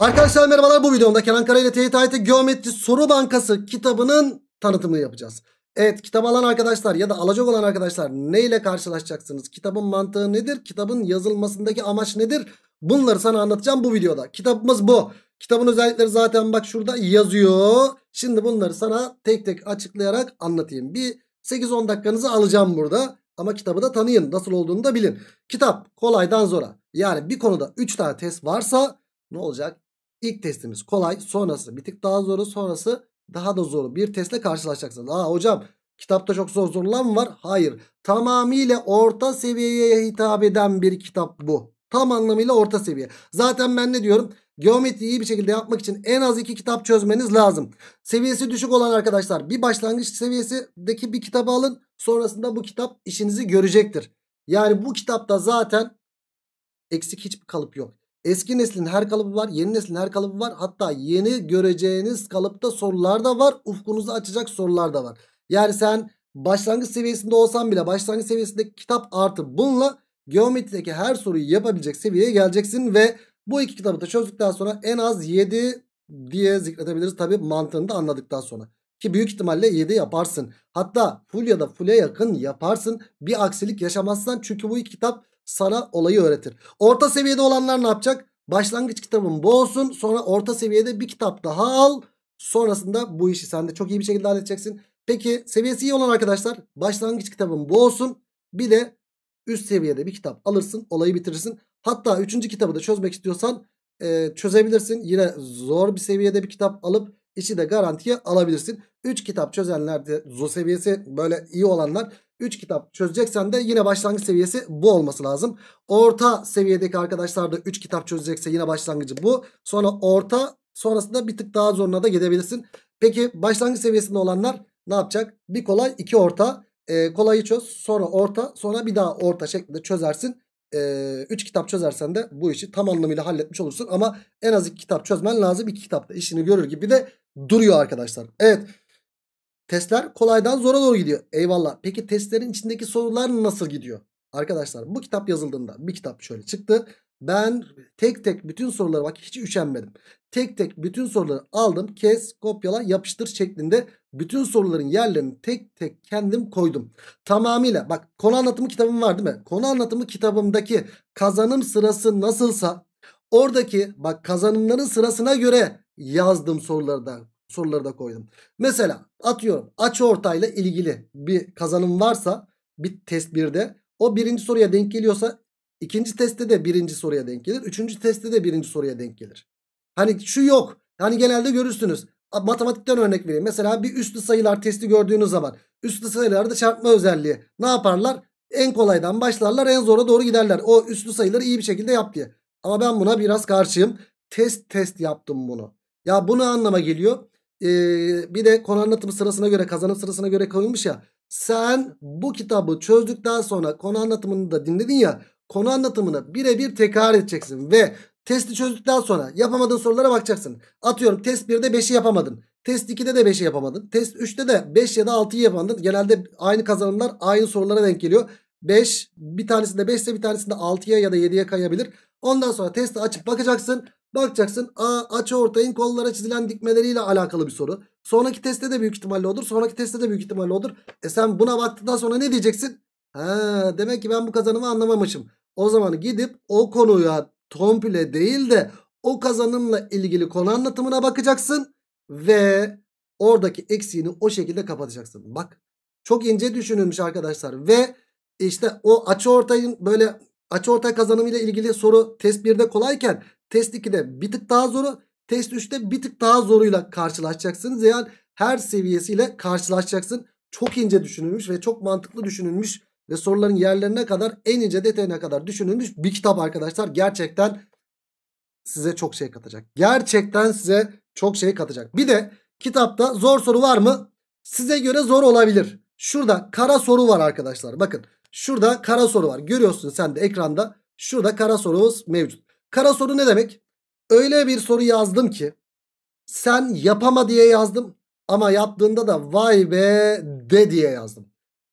Arkadaşlar merhabalar bu videomda Kenan Kara ile TYT Geometri Soru Bankası kitabının tanıtımını yapacağız. Evet kitap alan arkadaşlar ya da alacak olan arkadaşlar neyle karşılaşacaksınız? Kitabın mantığı nedir? Kitabın yazılmasındaki amaç nedir? Bunları sana anlatacağım bu videoda. Kitabımız bu. Kitabın özellikleri zaten bak şurada yazıyor. Şimdi bunları sana tek tek açıklayarak anlatayım. Bir 8-10 dakikanızı alacağım burada. Ama kitabı da tanıyın. Nasıl olduğunu da bilin. Kitap kolaydan zora. Yani bir konuda 3 tane test varsa ne olacak? İlk testimiz kolay. Sonrası bir tık daha zoru. Sonrası daha da zoru. Bir testle karşılaşacaksınız. Aa hocam kitapta çok zor sorular mı var? Hayır. Tamamıyla orta seviyeye hitap eden bir kitap bu. Tam anlamıyla orta seviye. Zaten ben ne diyorum? Geometriyi iyi bir şekilde yapmak için en az iki kitap çözmeniz lazım. Seviyesi düşük olan arkadaşlar bir başlangıç seviyesindeki bir kitabı alın. Sonrasında bu kitap işinizi görecektir. Yani bu kitapta zaten eksik hiçbir kalıp yok. Eski neslin her kalıbı var. Yeni neslin her kalıbı var. Hatta yeni göreceğiniz kalıpta sorular da var. Ufkunuzu açacak sorular da var. Yani sen başlangıç seviyesinde olsan bile başlangıç seviyesindeki kitap artı bununla geometrideki her soruyu yapabilecek seviyeye geleceksin ve bu iki kitabı da çözdükten sonra en az 7 diye zikredebiliriz. Tabi mantığını da anladıktan sonra. Ki büyük ihtimalle 7 yaparsın. Hatta full ya da full'e yakın yaparsın. Bir aksilik yaşamazsan çünkü bu iki kitap sana olayı öğretir. Orta seviyede olanlar ne yapacak? Başlangıç kitabın bu olsun. Sonra orta seviyede bir kitap daha al. Sonrasında bu işi sen de çok iyi bir şekilde halledeceksin. Peki seviyesi iyi olan arkadaşlar başlangıç kitabın bu olsun. Bir de üst seviyede bir kitap alırsın olayı bitirirsin. Hatta üçüncü kitabı da çözmek istiyorsan e, çözebilirsin. Yine zor bir seviyede bir kitap alıp İşi de garantiye alabilirsin. 3 kitap çözenler de zo seviyesi böyle iyi olanlar 3 kitap çözeceksen de yine başlangıç seviyesi bu olması lazım. Orta seviyedeki arkadaşlar da 3 kitap çözecekse yine başlangıcı bu. Sonra orta sonrasında bir tık daha zoruna da gidebilirsin. Peki başlangıç seviyesinde olanlar ne yapacak? Bir kolay iki orta. E, kolayı çöz sonra orta sonra bir daha orta şeklinde çözersin. 3 e, ee, üç kitap çözersen de bu işi tam anlamıyla halletmiş olursun. Ama en az 2 kitap çözmen lazım. 2 kitapta işini görür gibi de duruyor arkadaşlar. Evet. Testler kolaydan zora doğru gidiyor. Eyvallah. Peki testlerin içindeki sorular nasıl gidiyor? Arkadaşlar bu kitap yazıldığında bir kitap şöyle çıktı. Ben tek tek bütün soruları bak hiç üşenmedim. Tek tek bütün soruları aldım. Kes, kopyala, yapıştır şeklinde bütün soruların yerlerini tek tek kendim koydum. Tamamıyla bak konu anlatımı kitabım var değil mi? Konu anlatımı kitabımdaki kazanım sırası nasılsa oradaki bak kazanımların sırasına göre yazdığım sorularda sorularda koydum. Mesela atıyorum açı ortayla ilgili bir kazanım varsa bir test 1'de o birinci soruya denk geliyorsa ikinci testte de birinci soruya denk gelir. Üçüncü testte de birinci soruya denk gelir. Hani şu yok. Hani genelde görürsünüz. Matematikten örnek vereyim. Mesela bir üstlü sayılar testi gördüğünüz zaman üstlü sayılarda çarpma özelliği ne yaparlar? En kolaydan başlarlar en zora doğru giderler. O üstlü sayıları iyi bir şekilde yap diye. Ama ben buna biraz karşıyım. Test test yaptım bunu. Ya bu ne anlama geliyor? Ee, bir de konu anlatımı sırasına göre kazanım sırasına göre koyulmuş ya. Sen bu kitabı çözdükten sonra konu anlatımını da dinledin ya. Konu anlatımını birebir tekrar edeceksin ve testi çözdükten sonra yapamadığın sorulara bakacaksın. Atıyorum test 1'de 5'i yapamadın. Test 2'de de 5'i yapamadın. Test 3'te de 5 ya da 6'yı yapamadın. Genelde aynı kazanımlar aynı sorulara denk geliyor. 5 bir tanesinde 5 ise bir tanesinde 6'ya ya da 7'ye kayabilir. Ondan sonra testi açıp bakacaksın. Bakacaksın A açı ortayın kollara çizilen dikmeleriyle alakalı bir soru. Sonraki testte de büyük ihtimalle olur, Sonraki testte de büyük ihtimalle olur. E sen buna baktıktan sonra ne diyeceksin? Ha, demek ki ben bu kazanımı anlamamışım. O zaman gidip o konuya komple değil de o kazanımla ilgili konu anlatımına bakacaksın. Ve oradaki eksiğini o şekilde kapatacaksın. Bak çok ince düşünülmüş arkadaşlar. Ve işte o açı ortayın böyle Açıortay kazanımı ile ilgili soru test 1'de kolayken test 2'de bir tık daha zoru, test 3'te bir tık daha zoruyla karşılaşacaksınız. Yani her seviyesiyle karşılaşacaksın. Çok ince düşünülmüş ve çok mantıklı düşünülmüş ve soruların yerlerine kadar en ince detayına kadar düşünülmüş bir kitap arkadaşlar. Gerçekten size çok şey katacak. Gerçekten size çok şey katacak. Bir de kitapta zor soru var mı? Size göre zor olabilir. Şurada kara soru var arkadaşlar. Bakın Şurada kara soru var. Görüyorsun sen de ekranda. Şurada kara sorumuz mevcut. Kara soru ne demek? Öyle bir soru yazdım ki sen yapama diye yazdım ama yaptığında da vay be de diye yazdım.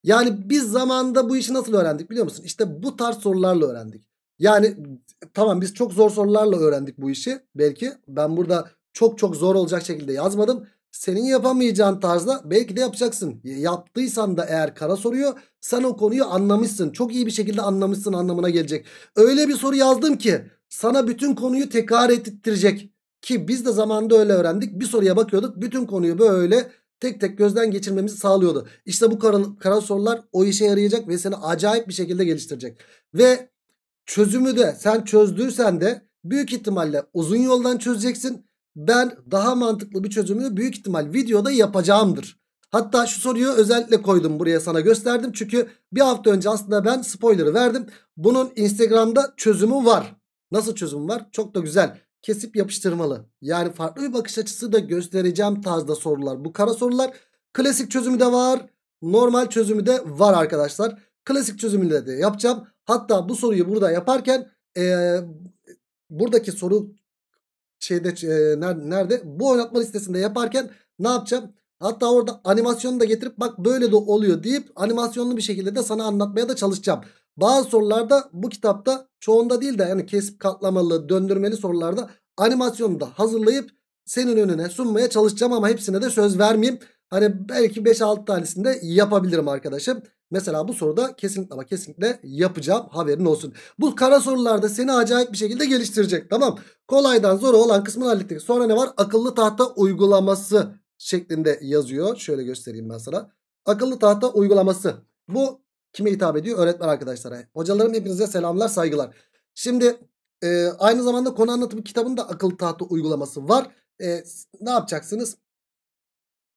Yani biz zamanda bu işi nasıl öğrendik biliyor musun? İşte bu tarz sorularla öğrendik. Yani tamam biz çok zor sorularla öğrendik bu işi belki. Ben burada çok çok zor olacak şekilde yazmadım senin yapamayacağın tarzda belki de yapacaksın. Yaptıysan da eğer kara soruyor sen o konuyu anlamışsın. Çok iyi bir şekilde anlamışsın anlamına gelecek. Öyle bir soru yazdım ki sana bütün konuyu tekrar ettirecek. Ki biz de zamanında öyle öğrendik. Bir soruya bakıyorduk bütün konuyu böyle tek tek gözden geçirmemizi sağlıyordu. İşte bu kara, kara sorular o işe yarayacak ve seni acayip bir şekilde geliştirecek. Ve çözümü de sen çözdüysen de büyük ihtimalle uzun yoldan çözeceksin ben daha mantıklı bir çözümü büyük ihtimal videoda yapacağımdır. Hatta şu soruyu özellikle koydum buraya sana gösterdim. Çünkü bir hafta önce aslında ben spoiler'ı verdim. Bunun Instagram'da çözümü var. Nasıl çözüm var? Çok da güzel. Kesip yapıştırmalı. Yani farklı bir bakış açısı da göstereceğim tarzda sorular. Bu kara sorular klasik çözümü de var. Normal çözümü de var arkadaşlar. Klasik çözümünde de yapacağım. Hatta bu soruyu burada yaparken ee, buradaki soru şeyde e, nerede? Bu oynatma listesinde yaparken ne yapacağım? Hatta orada animasyonu da getirip bak böyle de oluyor deyip animasyonlu bir şekilde de sana anlatmaya da çalışacağım. Bazı sorularda bu kitapta çoğunda değil de yani kesip katlamalı döndürmeli sorularda animasyonu da hazırlayıp senin önüne sunmaya çalışacağım ama hepsine de söz vermeyeyim. Hani belki 5-6 tanesinde yapabilirim arkadaşım. Mesela bu soruda kesinlikle ama kesinlikle yapacağım haberin olsun. Bu kara sorularda seni acayip bir şekilde geliştirecek tamam. Kolaydan zora olan kısmını hallettik. Sonra ne var? Akıllı tahta uygulaması şeklinde yazıyor. Şöyle göstereyim ben sana. Akıllı tahta uygulaması. Bu kime hitap ediyor? Öğretmen arkadaşlara. Hocalarım hepinize selamlar saygılar. Şimdi e, aynı zamanda konu anlatımı kitabında akıllı tahta uygulaması var. E, ne yapacaksınız?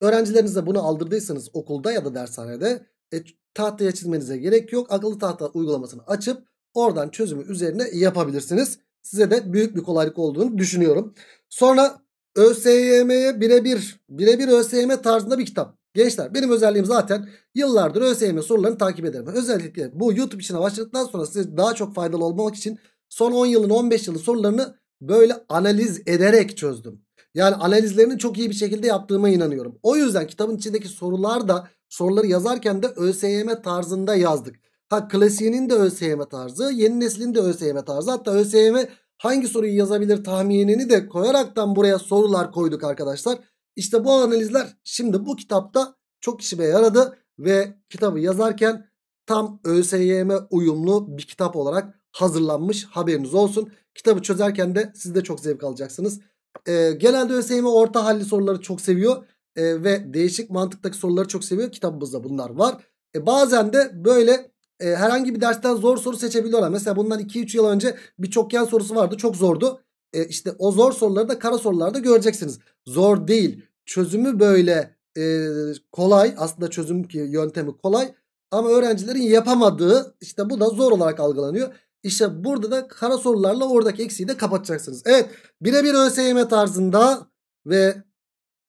Öğrencilerinize bunu aldırdıysanız okulda ya da dershanede e, tahtaya çizmenize gerek yok. Akıllı tahta uygulamasını açıp oradan çözümü üzerine yapabilirsiniz. Size de büyük bir kolaylık olduğunu düşünüyorum. Sonra ÖSYM'ye birebir, birebir ÖSYM tarzında bir kitap. Gençler benim özelliğim zaten yıllardır ÖSYM sorularını takip ederim. Özellikle bu YouTube işine başladıktan sonra size daha çok faydalı olmak için son 10 yılın 15 yılın sorularını böyle analiz ederek çözdüm. Yani analizlerini çok iyi bir şekilde yaptığıma inanıyorum. O yüzden kitabın içindeki sorular da soruları yazarken de ÖSYM tarzında yazdık. Ha klasiğinin de ÖSYM tarzı, yeni neslin de ÖSYM tarzı. Hatta ÖSYM hangi soruyu yazabilir tahminini de koyaraktan buraya sorular koyduk arkadaşlar. İşte bu analizler şimdi bu kitapta çok işime yaradı ve kitabı yazarken tam ÖSYM uyumlu bir kitap olarak hazırlanmış haberiniz olsun. Kitabı çözerken de siz de çok zevk alacaksınız. E, genelde ÖSYM orta halli soruları çok seviyor. E, ve değişik mantıktaki soruları çok seviyor. Kitabımızda bunlar var. E, bazen de böyle e, herhangi bir dersten zor soru seçebiliyorlar. Mesela bundan 2-3 yıl önce bir çokgen sorusu vardı. Çok zordu. E, işte o zor soruları da kara sorularda göreceksiniz. Zor değil. Çözümü böyle e, kolay. Aslında çözüm yöntemi kolay. Ama öğrencilerin yapamadığı işte bu da zor olarak algılanıyor. İşte burada da kara sorularla oradaki eksiği de kapatacaksınız. Evet birebir ÖSYM tarzında ve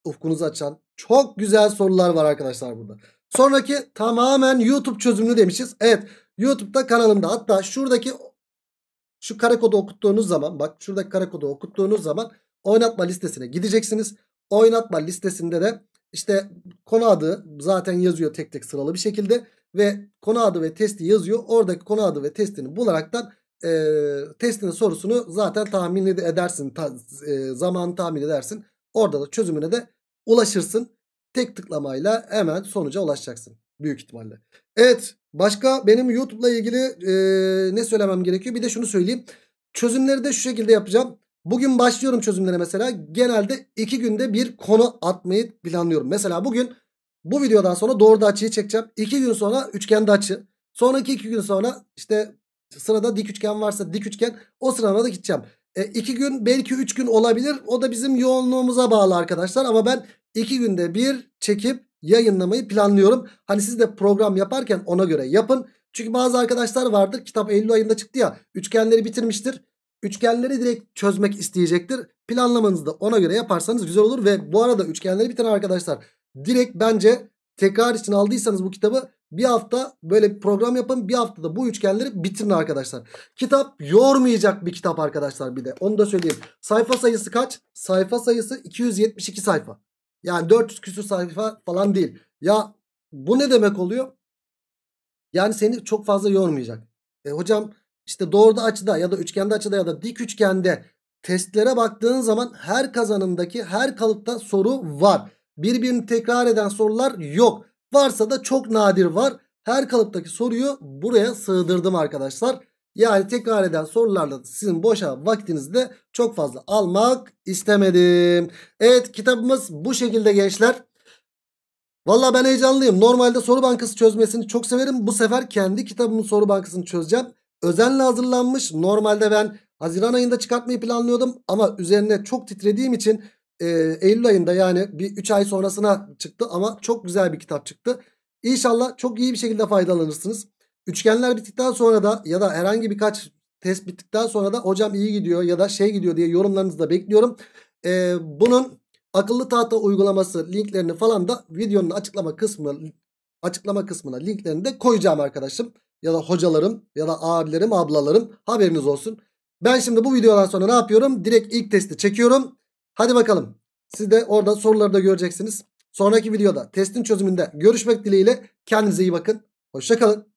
ufkunuzu açan çok güzel sorular var arkadaşlar burada. Sonraki tamamen YouTube çözümlü demişiz. Evet YouTube'da kanalımda hatta şuradaki şu kare kodu okuttuğunuz zaman bak şuradaki kare kodu okuttuğunuz zaman oynatma listesine gideceksiniz. Oynatma listesinde de işte konu adı zaten yazıyor tek tek sıralı bir şekilde ve konu adı ve testi yazıyor. Oradaki konu adı ve testini bularaktan e, testinin sorusunu zaten tahmin edersin. Ta, e, zamanı tahmin edersin. Orada da çözümüne de ulaşırsın. Tek tıklamayla hemen sonuca ulaşacaksın. Büyük ihtimalle. Evet başka benim YouTube'la ilgili e, ne söylemem gerekiyor? Bir de şunu söyleyeyim. Çözümleri de şu şekilde yapacağım. Bugün başlıyorum çözümlere mesela. Genelde iki günde bir konu atmayı planlıyorum. Mesela bugün bu videodan sonra doğru da açıyı çekeceğim. 2 gün sonra üçgende açı. Sonraki 2 gün sonra işte sırada dik üçgen varsa dik üçgen o sırada da gideceğim. 2 e, gün belki 3 gün olabilir. O da bizim yoğunluğumuza bağlı arkadaşlar. Ama ben 2 günde bir çekip yayınlamayı planlıyorum. Hani siz de program yaparken ona göre yapın. Çünkü bazı arkadaşlar vardır kitap Eylül ayında çıktı ya üçgenleri bitirmiştir. Üçgenleri direkt çözmek isteyecektir. Planlamanızı da ona göre yaparsanız güzel olur. Ve bu arada üçgenleri bitiren arkadaşlar Direkt bence tekrar için aldıysanız bu kitabı bir hafta böyle bir program yapın. Bir haftada bu üçgenleri bitirin arkadaşlar. Kitap yormayacak bir kitap arkadaşlar bir de. Onu da söyleyeyim. Sayfa sayısı kaç? Sayfa sayısı 272 sayfa. Yani 400 küsur sayfa falan değil. Ya bu ne demek oluyor? Yani seni çok fazla yormayacak. E hocam işte doğruda açıda ya da üçgende açıda ya da dik üçgende testlere baktığın zaman her kazanımdaki her kalıpta soru var. Birbirini tekrar eden sorular yok. Varsa da çok nadir var. Her kalıptaki soruyu buraya sığdırdım arkadaşlar. Yani tekrar eden sorularla sizin boşa vaktinizi de çok fazla almak istemedim. Evet kitabımız bu şekilde gençler. Valla ben heyecanlıyım. Normalde soru bankası çözmesini çok severim. Bu sefer kendi kitabımın soru bankasını çözeceğim. Özenle hazırlanmış. Normalde ben Haziran ayında çıkartmayı planlıyordum. Ama üzerine çok titrediğim için e, Eylül ayında yani bir 3 ay sonrasına çıktı ama çok güzel bir kitap çıktı. İnşallah çok iyi bir şekilde faydalanırsınız. Üçgenler bittikten sonra da ya da herhangi birkaç test bittikten sonra da hocam iyi gidiyor ya da şey gidiyor diye yorumlarınızı da bekliyorum. E, bunun akıllı tahta uygulaması linklerini falan da videonun açıklama kısmı açıklama kısmına linklerini de koyacağım arkadaşım. Ya da hocalarım ya da abilerim ablalarım haberiniz olsun. Ben şimdi bu videodan sonra ne yapıyorum? Direkt ilk testi çekiyorum. Hadi bakalım. Siz de orada soruları da göreceksiniz. Sonraki videoda testin çözümünde görüşmek dileğiyle. Kendinize iyi bakın. Hoşçakalın.